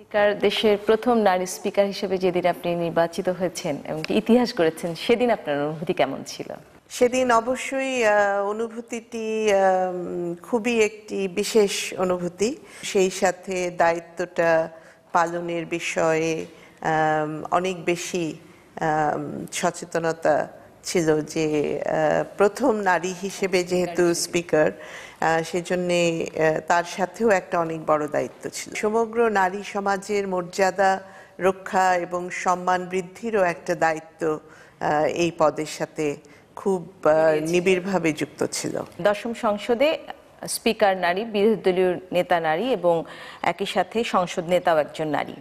speaker দেশের প্রথম নারী স্পিকার হিসেবে যেদিন আপনি নির্বাচিত হয়েছেন এবং ইতিহাস করেছেন সেদিন আপনার অনুভূতি কেমন ছিল সেদিন অবশ্যই অনুভূতিটি খুবই একটি বিশেষ অনুভূতি সেই সাথে দায়িত্বটা পালনের বিষয়ে অনেক বেশি সচেতনতা ছিল যে প্রথম নারী হিসেবে যেহেতু স্পিকার সেজন্যে তার সাথেও একটা অনেক বড় দায়িত্ব ছিল সমগ্র নারী সমাজের মর্যাদা রক্ষা এবং সম্মান বৃদ্ধিরও একটা দায়িত্ব এই পদের সাথে খুব নিবিড়ভাবে যুক্ত ছিল দশম সংসদে স্পিকার নারী বিরোধী দলীয় নেতা নারী এবং একই সাথে সংসদ নেতাও একজন নারী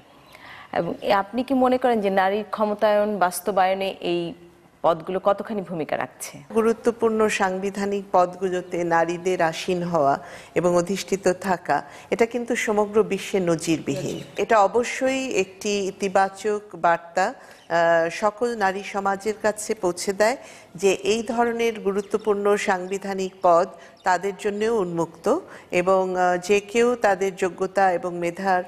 এবং আপনি কি মনে করেন যে নারীর ক্ষমতায়ন বাস্তবায়নে এই পদগুলো কতখানি ভূমিকা রাখছে গুরুত্বপূর্ণ সাংবিধানিক পদগুলোতে নারীদের আসীন হওয়া এবং অধিষ্ঠিত থাকা এটা কিন্তু সমগ্র বিশ্বে নজিরবিহীন এটা অবশ্যই একটি ইতিবাচক বার্তা সকল নারী সমাজের কাছে পৌঁছে দেয় যে এই ধরনের গুরুত্বপূর্ণ সাংবিধানিক পদ তাদের জন্যেও উন্মুক্ত এবং যে কেউ তাদের যোগ্যতা এবং মেধার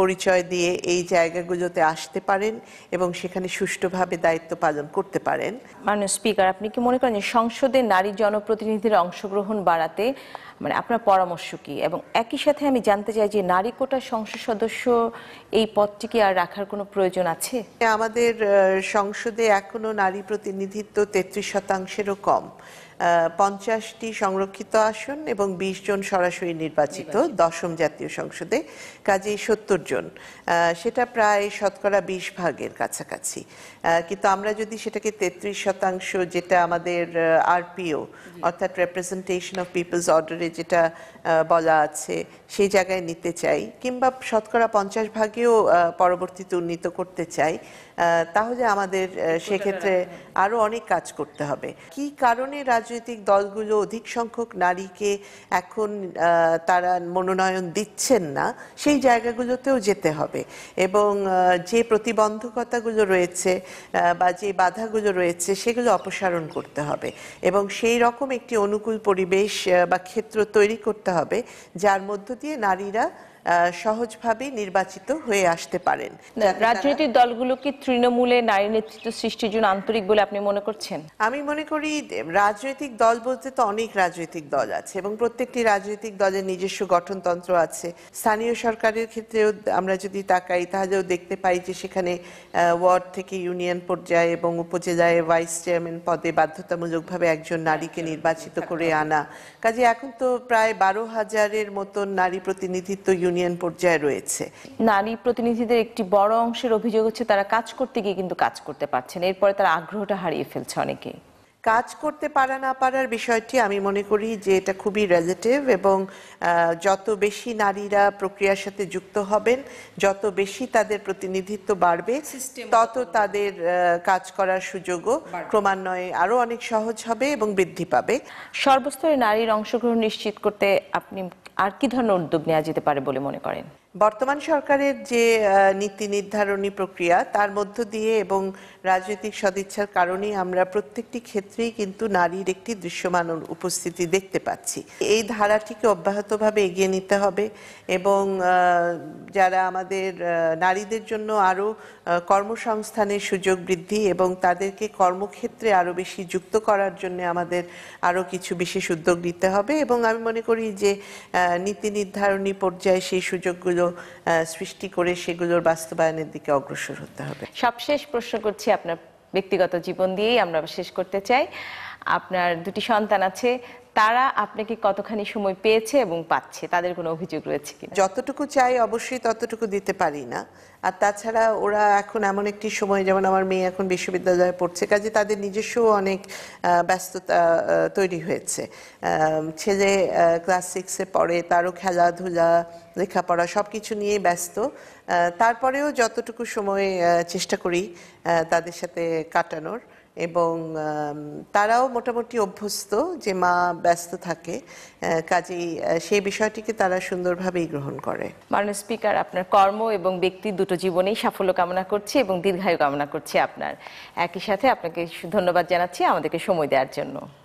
পরিচয় দিয়ে এই জায়গাগুলোতে আসতে পারেন এবং সেখানে সুষ্ঠুভাবে দায়িত্ব পালন করতে পারেন মাননীয় স্পিকার আপনি কি মনে করেন সংসদে নারী জনপ্রতিনিধির অংশগ্রহণ বাড়াতে মানে আপনার পরামর্শ কি এবং একই সাথে আমি জানতে চাই যে নারী কোটা সংসদ সদস্য এই পদটিকে আর রাখার কোনো প্রয়োজন আছে আমাদের সংসদে এখনো নারী প্রতিনিধিত্ব তেত্রিশ শতাংশেরও কম পঞ্চাশটি সংরক্ষিত আসন এবং ২০ জন সরাসরি নির্বাচিত দশম জাতীয় সংসদে কাজেই সত্তর জন সেটা প্রায় শতকরা ২০ ভাগের কাছাকাছি কিন্তু আমরা যদি সেটাকে ৩৩ শতাংশ যেটা আমাদের আরপিও অর্থাৎ রেপ্রেজেন্টেশন অফ পিপলস অর্ডারে যেটা বলা আছে সেই জায়গায় নিতে চাই কিংবা শতকরা পঞ্চাশ ভাগেও পরবর্তীতে উন্নীত করতে চাই তাহলে আমাদের সেক্ষেত্রে আরও অনেক কাজ করতে হবে কি কারণে রাজ রাজনৈতিক দলগুলো অধিক সংখ্যক নারীকে এখন তারা মনোনয়ন দিচ্ছেন না সেই জায়গাগুলোতেও যেতে হবে এবং যে প্রতিবন্ধকতাগুলো রয়েছে বা যে বাধাগুলো রয়েছে সেগুলো অপসারণ করতে হবে এবং সেই রকম একটি অনুকূল পরিবেশ বা ক্ষেত্র তৈরি করতে হবে যার মধ্য দিয়ে নারীরা সহজভাবে নির্বাচিত হয়ে আসতে পারেন রাজনৈতিক দলগুলো কি তৃণমূলে নারী নেতৃত্ব সৃষ্টির জন্য আন্তরিক বলে আপনি মনে করছেন আমি মনে করি রাজনৈতিক দল বলতে তো অনেক রাজনৈতিক দল আছে এবং প্রত্যেকটি রাজনৈতিক দলের নিজস্ব গঠনতন্ত্র আছে স্থানীয় সরকারের ক্ষেত্রেও আমরা যদি তাকাই তাহলেও দেখতে পাই যে সেখানে ওয়ার্ড থেকে ইউনিয়ন পর্যায়ে এবং উপজেলায় ভাইস চেয়ারম্যান পদে বাধ্যতামূলকভাবে একজন নারীকে নির্বাচিত করে আনা কাজে এখন তো প্রায় বারো হাজারের মতন নারী প্রতিনিধিত্ব ইউনিয়ন পর্যায়ে রয়েছে নারী প্রতিনিধিদের একটি বড় অংশের অভিযোগ হচ্ছে তারা কাজ করতে গিয়ে কিন্তু কাজ করতে পারছেন এরপরে তারা আগ্রহটা হারিয়ে ফেলছে অনেকেই কাজ করতে পারা না পারার বিষয়টি আমি মনে করি যে এটা খুবই রেজেটিভ এবং যত বেশি নারীরা প্রক্রিয়ার সাথে যুক্ত হবেন যত বেশি তাদের প্রতিনিধিত্ব বাড়বে তত তাদের কাজ করার সুযোগও ক্রমান্বয়ে আরও অনেক সহজ হবে এবং বৃদ্ধি পাবে সর্বস্তরে নারীর অংশগ্রহণ নিশ্চিত করতে আপনি আর কি ধরনের উদ্যোগ নেওয়া যেতে পারে বলে মনে করেন বর্তমান সরকারের যে নীতি নির্ধারণী প্রক্রিয়া তার মধ্য দিয়ে এবং রাজনৈতিক সদিচ্ছার কারণে আমরা প্রত্যেকটি ক্ষেত্রেই কিন্তু নারীর একটি দৃশ্যমান উপস্থিতি দেখতে পাচ্ছি এই ধারাটিকে অব্যাহতভাবে এগিয়ে নিতে হবে এবং যারা আমাদের নারীদের জন্য আরও কর্মসংস্থানের সুযোগ বৃদ্ধি এবং তাদেরকে কর্মক্ষেত্রে আরও বেশি যুক্ত করার জন্য আমাদের আরও কিছু বিশেষ উদ্যোগ নিতে হবে এবং আমি মনে করি যে নীতি নির্ধারণী পর্যায়ে সেই সুযোগগুলো নীতিগুলো সৃষ্টি করে সেগুলোর বাস্তবায়নের দিকে অগ্রসর হতে হবে সবশেষ প্রশ্ন করছি আপনার ব্যক্তিগত জীবন দিয়েই আমরা শেষ করতে চাই আপনার দুটি সন্তান আছে তারা আপনাকে কতখানি সময় পেয়েছে এবং পাচ্ছে তাদের কোনো অভিযোগ রয়েছে কি যতটুকু চাই অবশ্যই ততটুকু দিতে পারি না আর তাছাড়া ওরা এখন এমন একটি সময় যেমন আমার মেয়ে এখন বিশ্ববিদ্যালয়ে পড়ছে কাজে তাদের নিজস্ব অনেক ব্যস্ততা তৈরি হয়েছে ছেলে ক্লাস সিক্সে পড়ে তারও খেলাধুলা লেখাপড়া সব কিছু নিয়েই ব্যস্ত তারপরেও যতটুকু সময় চেষ্টা করি তাদের সাথে কাটানোর এবং তারাও মোটামুটি অভ্যস্ত যে মা ব্যস্ত থাকে কাজেই সেই বিষয়টিকে তারা সুন্দরভাবেই গ্রহণ করে মাননীয় স্পিকার আপনার কর্ম এবং ব্যক্তি দুটো জীবনেই সাফল্য কামনা করছি এবং দীর্ঘায়ু কামনা করছি আপনার একই সাথে আপনাকে ধন্যবাদ জানাচ্ছি আমাদেরকে সময় দেওয়ার জন্য